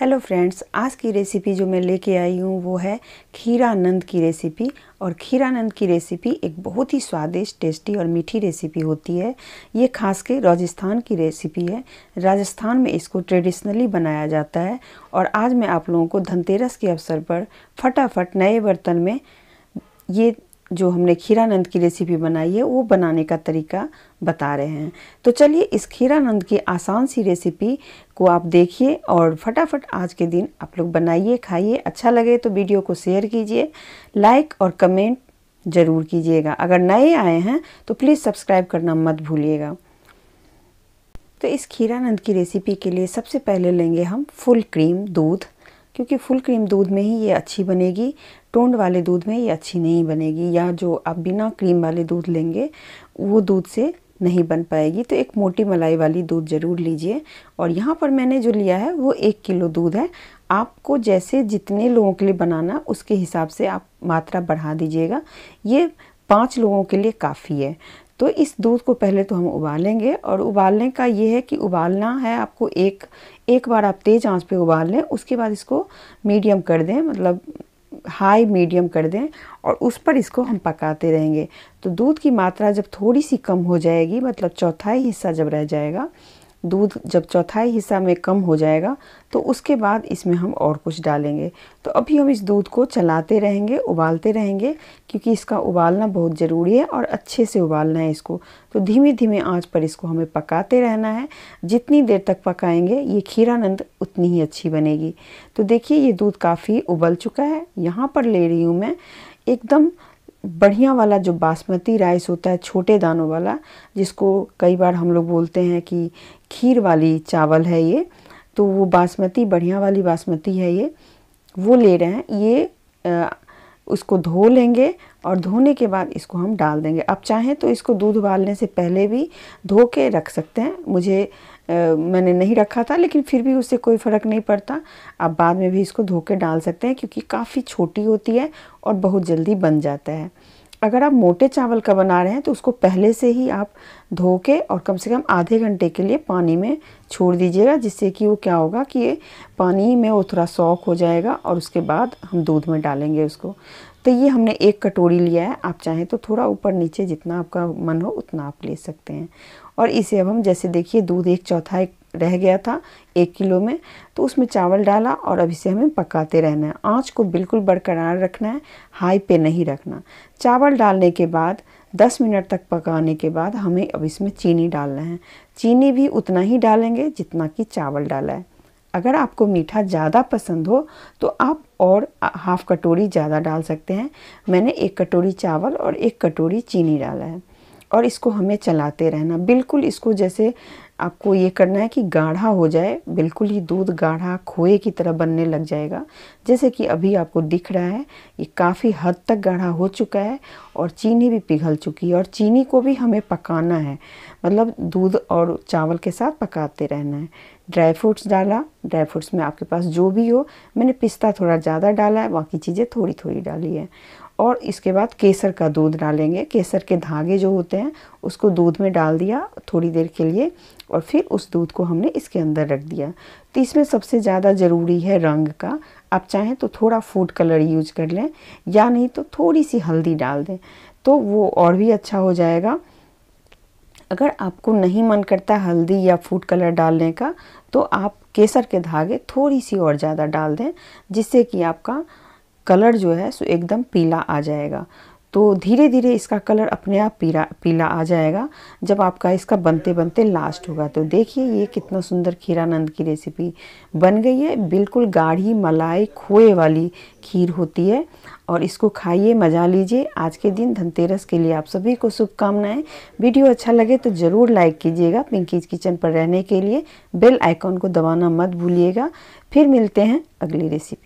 hello friends आज की recipe जो मैं लेके आई हूँ वो है खीरानंद की रेसिपी और खीरानंद की रेसिपी एक बहुत ही स्वादिष्ट टेस्टी और मीठी रेसिपी होती है ये खास के राजस्थान की रेसिपी है राजस्थान में इसको ट्रेडिशनली बनाया जाता है और आज मैं आप लोगों को धनतेरस के अवसर पर फटाफट नए बर्तन में ये जो हमने खीरानंद की रेसिपी बनाई है वो बनाने का तरीका बता रहे हैं तो चलिए इस खीरानंद की आसान सी रेसिपी को आप देखिए और फटाफट आज के दिन आप लोग बनाइए खाइए अच्छा लगे तो वीडियो को शेयर कीजिए लाइक और कमेंट ज़रूर कीजिएगा अगर नए आए हैं तो प्लीज़ सब्सक्राइब करना मत भूलिएगा तो इस खीरानंद की रेसिपी के लिए सबसे पहले लेंगे हम फुल क्रीम दूध क्योंकि फुल क्रीम दूध में ही ये अच्छी बनेगी टोंड वाले दूध में ये अच्छी नहीं बनेगी या जो आप बिना क्रीम वाले दूध लेंगे वो दूध से नहीं बन पाएगी तो एक मोटी मलाई वाली दूध ज़रूर लीजिए और यहाँ पर मैंने जो लिया है वो एक किलो दूध है आपको जैसे जितने लोगों के लिए बनाना उसके हिसाब से आप मात्रा बढ़ा दीजिएगा ये पाँच लोगों के लिए काफ़ी है तो इस दूध को पहले तो हम उबालेंगे और उबालने का ये है कि उबालना है आपको एक एक बार आप तेज़ आंच पे उबाल लें उसके बाद इसको मीडियम कर दें मतलब हाई मीडियम कर दें और उस पर इसको हम पकाते रहेंगे तो दूध की मात्रा जब थोड़ी सी कम हो जाएगी मतलब चौथाई हिस्सा जब रह जाएगा दूध जब चौथाई हिस्सा में कम हो जाएगा तो उसके बाद इसमें हम और कुछ डालेंगे तो अभी हम इस दूध को चलाते रहेंगे उबालते रहेंगे क्योंकि इसका उबालना बहुत ज़रूरी है और अच्छे से उबालना है इसको तो धीमे धीमे आंच पर इसको हमें पकाते रहना है जितनी देर तक पकाएंगे ये खीरानंद उतनी ही अच्छी बनेगी तो देखिए ये दूध काफ़ी उबल चुका है यहाँ पर ले रही हूँ मैं एकदम बढ़िया वाला जो बासमती राइस होता है छोटे दानों वाला जिसको कई बार हम लोग बोलते हैं कि खीर वाली चावल है ये तो वो बासमती बढ़िया वाली बासमती है ये वो ले रहे हैं ये उसको धो लेंगे और धोने के बाद इसको हम डाल देंगे आप चाहें तो इसको दूध उबालने से पहले भी धो के रख सकते हैं मुझे आ, मैंने नहीं रखा था लेकिन फिर भी उससे कोई फ़र्क नहीं पड़ता आप बाद में भी इसको धो के डाल सकते हैं क्योंकि काफ़ी छोटी होती है और बहुत जल्दी बन जाता है अगर आप मोटे चावल का बना रहे हैं तो उसको पहले से ही आप धो के और कम से कम आधे घंटे के लिए पानी में छोड़ दीजिएगा जिससे कि वो क्या होगा कि ये पानी में वो थोड़ा सॉक हो जाएगा और उसके बाद हम दूध में डालेंगे उसको तो ये हमने एक कटोरी लिया है आप चाहें तो थोड़ा ऊपर नीचे जितना आपका मन हो उतना आप ले सकते हैं और इसे अब हम जैसे देखिए दूध एक चौथाई रह गया था एक किलो में तो उसमें चावल डाला और अब इसे हमें पकाते रहना है आँच को बिल्कुल बरकरार रखना है हाई पे नहीं रखना चावल डालने के बाद 10 मिनट तक पकाने के बाद हमें अब इसमें चीनी डालना है चीनी भी उतना ही डालेंगे जितना कि चावल डाला है अगर आपको मीठा ज़्यादा पसंद हो तो आप और हाफ़ कटोरी ज़्यादा डाल सकते हैं मैंने एक कटोरी चावल और एक कटोरी चीनी डाला है और इसको हमें चलाते रहना बिल्कुल इसको जैसे आपको ये करना है कि गाढ़ा हो जाए बिल्कुल ही दूध गाढ़ा खोए की तरह बनने लग जाएगा जैसे कि अभी आपको दिख रहा है ये काफ़ी हद तक गाढ़ा हो चुका है और चीनी भी पिघल चुकी है और चीनी को भी हमें पकाना है मतलब दूध और चावल के साथ पकाते रहना है ड्राई फ्रूट्स डाला ड्राई फ्रूट्स में आपके पास जो भी हो मैंने पिस्ता थोड़ा ज़्यादा डाला है बाकी चीज़ें थोड़ी थोड़ी डाली है और इसके बाद केसर का दूध डालेंगे केसर के धागे जो होते हैं उसको दूध में डाल दिया थोड़ी देर के लिए और फिर उस दूध को हमने इसके अंदर रख दिया तो इसमें सबसे ज़्यादा ज़रूरी है रंग का आप चाहें तो थोड़ा फूड कलर यूज कर लें या नहीं तो थोड़ी सी हल्दी डाल दें तो वो और भी अच्छा हो जाएगा अगर आपको नहीं मन करता हल्दी या फूड कलर डालने का तो आप केसर के धागे थोड़ी सी और ज़्यादा डाल दें जिससे कि आपका कलर जो है सो एकदम पीला आ जाएगा तो धीरे धीरे इसका कलर अपने आप पीला पीला आ जाएगा जब आपका इसका बनते बनते लास्ट होगा तो देखिए ये कितना सुंदर खीरानंद की रेसिपी बन गई है बिल्कुल गाढ़ी मलाई खोए वाली खीर होती है और इसको खाइए मज़ा लीजिए आज के दिन धनतेरस के लिए आप सभी को शुभकामनाएं वीडियो अच्छा लगे तो ज़रूर लाइक कीजिएगा पिंकीज किचन पर रहने के लिए बेल आइकॉन को दबाना मत भूलिएगा फिर मिलते हैं अगली रेसिपी